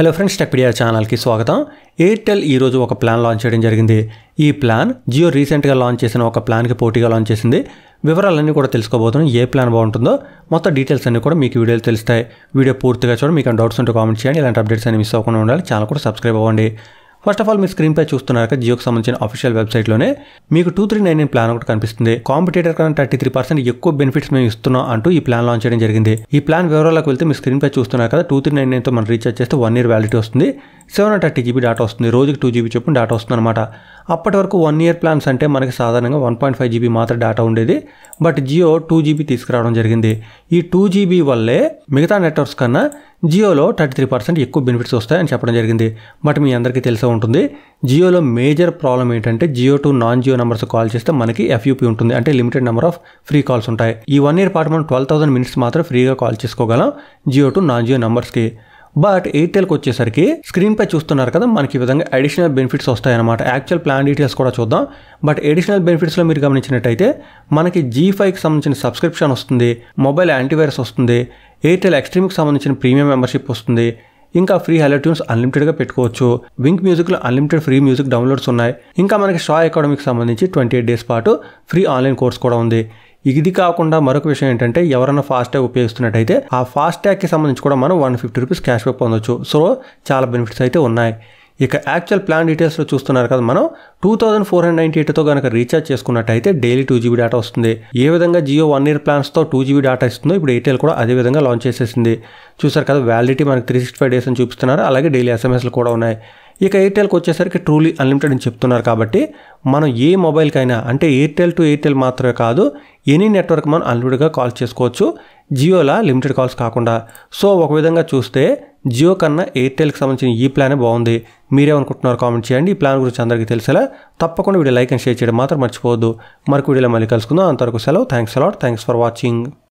hello friends Techpedia ఛానల్కి స్వాగతం Airtel ఈరోజు ఒక ప్లాన్ లాంచ్ చేయడం జరిగింది ఈ ప్లాన్ జియో రీసెంట్గా లాంచ్ చేసిన ఒక ప్లాన్కి పోటీగా లాంచ్ చేసింది వివరాలన్నీ కూడా తెలుసుకోబోతున్నాం ఏ ప్లాన్ బాగుంటుందో మొత్తం డీటెయిల్స్ అన్నీ కూడా మీకు వీడియోలు తెలుస్తాయి వీడియో పూర్తిగా చూడండి మీకు డౌట్స్ ఉంటే కామెంట్ చేయండి ఇలాంటి అప్డేట్స్ అన్ని మిస్ అవ్వకుండా ఉండాలి ఛానల్ కూడా సబ్స్క్రైబ్ అవ్వండి ఫస్ట్ ఆఫ్ ఆల్ మీరు స్క్రీన్ పై చూస్తున్నారు జియోకి సంబంధించిన అఫీషియల్ వెబ్సైట్లోనే మీకు two three nine nine plan ఒకటి కనిపిస్తుంది కాంపిటేటర్ కన్నా థర్టీ త్రీ పర్సెంట్ ఎక్కువ బెనిఫిట్స్ మేము ఇస్తున్నాం అంటూ ఈ ప్లాన్ లాంచ్ చేయడం జరిగింది ఈ ప్లాన్ వివరాలకు వెళ్తే మీ స్క్రీన్ పై చూస్తున్నారు కదా టూ త్రీ నైన్ నైన్తో మనం రీఛార్జ్ చేస్తే వన్ ఇయర్ వ్యాలిటీ వస్తుంది seven hundred thirty GB data వస్తుంది రోజుకి టూ జీబీ చొప్పున డేటా వస్తుంది అనమాట అప్పటి వరకు వన్ ఇయర్ ప్లాన్స్ అంటే మనకి సాధారణంగా వన్ పాయింట్ ఫైవ్ జీబీ మాత్రం డేటా ఉండేది బట్ జియో టూ జీబీ తీసుకురావడం జరిగింది ఈ టూ జీబీ వల్లే మిగతా నెట్వర్క్స్ కన్నా జియోలో థర్టీ త్రీ పర్సెంట్ ఎక్కువ బెనిఫిట్స్ వస్తాయని చెప్పడం జరిగింది బట్ మీ అందరికీ తెలిసి ఉంటుంది జియోలో మేజర్ ప్రాబ్లం ఏంటంటే Jio to non Jio numbers call చేస్తే మనకి ఎఫ్యూపీ ఉంటుంది అంటే limited number of free calls ఉంటాయి ఈ వన్ ఇయర్ పాటు మనం ట్వెల్వ్ థౌసండ్ మినిట్స్ మాత్రం ఫ్రీగా కాల్ చేసుకోగలం జియో టు నాన్ జియో నెంబర్స్కి బట్ ఎయిర్టెల్కి వచ్చేసరికి స్క్రీన్పై చూస్తున్నారు కదా మనకి ఈ విధంగా అడిషనల్ బెనిఫిట్స్ వస్తాయన్నమాట యాక్చువల్ ప్లాన్ డీటెయిల్స్ కూడా చూద్దాం బట్ అడిషనల్ బెనిఫిట్స్లో మీరు గమనించినట్టయితే మనకి జీ ఫైవ్కి సంబంధించిన సబ్స్క్రిప్షన్ వస్తుంది మొబైల్ యాంటీవైరస్ వస్తుంది ఎయిర్టెల్ ఎక్స్ట్రీమ్కి సంబంధించిన ప్రీమియం మెంబర్షిప్ వస్తుంది ఇంకా ఫ్రీ హలో ట్యూన్స్ అన్లిమిటెడ్గా పెట్టుకోవచ్చు వింక్ మ్యూజిక్లో అన్లిమిటెడ్ ఫ్రీ మ్యూజిక్ డౌన్లోడ్స్ ఉన్నాయి ఇంకా మనకి షా అకాడమీకి సంబంధించి ట్వంటీ ఎయిట్ డేస్ పాటు ఫ్రీ ఆన్లైన్ కోర్స్ కూడా ఉంది ఇది కాకుండా మరొక విషయం ఏంటంటే ఎవరైనా ఫాస్ట్ ట్యాగ్ ఉపయోగిస్తున్నట్టయితే ఆ ఫాస్ట్ ట్యాగ్కి సంబంధించి కూడా మనం one fifty rupees cash back పొందొచ్చు సో చాలా బెనిఫిట్స్ అయితే ఉన్నాయి ఇక యాక్చువల్ ప్లాన్ డీటెయిల్స్లో చూస్తున్నారు కదా మనం two thousand four hundred ninety ఎయిట్తో కనుక రీఛార్జ్ చేసుకున్నట్టయితే డైలీ టూ జీబీ డేటా వస్తుంది ఏ విధంగా జియో వన్ ఇయర్ ప్లాన్స్తో టూ జీబీ డేటా ఇస్తుందో ఇప్పుడు ఎయిర్టెల్ కూడా అదే విధంగా లాంచ్ చేసేసింది చూసారు కదా వ్యాలిడిటీ మనకి త్రీ సిక్స్టీ ఫైవ్ డేస్ అని చూపిస్తున్నారు అలాగే డైలీ ఎస్ఎంఎస్లు కూడా ఉన్నాయి ఇక ఎయిర్టెల్కి వచ్చేసరికి ట్రూలీ అన్లిమిటెడ్ అని చెప్తున్నారు కాబట్టి మనం ఏ మొబైల్కైనా అంటే ఎయిర్టెల్ టు ఎయిర్టెల్ మాత్రమే కాదు ఎనీ నెట్వర్క్ మనం అన్లిమిటెడ్గా కాల్ చేసుకోవచ్చు జియోలా లిమిటెడ్ కాల్స్ కాకుండా సో ఒక విధంగా చూస్తే జియో కన్నా ఎయిర్టెల్కి సంబంధించిన ఈ ప్లానే బాగుంది మీరేమనుకుంటున్నారు కామెంట్ చేయండి ఈ ప్లాన్ గురించి అందరికీ తెలిసేలా తప్పకుండా వీడియో లైక్ అండ్ షేర్ చేయడం మాత్రం మర్చిపోవద్దు మరొక వీడియోలో మళ్ళీ కలుసుకుందాం అంతవరకు సెలవు thanks a lot thanks for watching